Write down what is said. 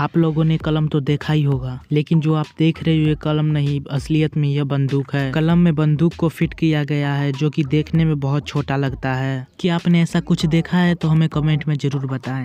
आप लोगों ने कलम तो देखा ही होगा लेकिन जो आप देख रहे हो ये कलम नहीं असलियत में यह बंदूक है कलम में बंदूक को फिट किया गया है जो कि देखने में बहुत छोटा लगता है कि आपने ऐसा कुछ देखा है तो हमें कमेंट में जरूर बताएं